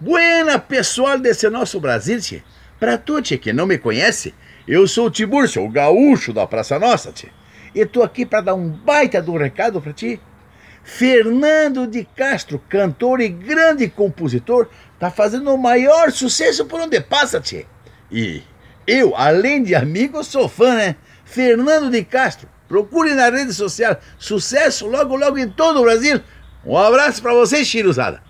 Buena, pessoal desse nosso Brasil, tchê. Pra tu, tchê, que não me conhece, eu sou o Tiburcio, o gaúcho da Praça Nossa, tchê. E tô aqui para dar um baita de um recado pra ti. Fernando de Castro, cantor e grande compositor, tá fazendo o maior sucesso por onde passa, tchê. E eu, além de amigo, sou fã, né? Fernando de Castro, procure na rede social. Sucesso logo, logo em todo o Brasil. Um abraço para vocês, Chiruzada.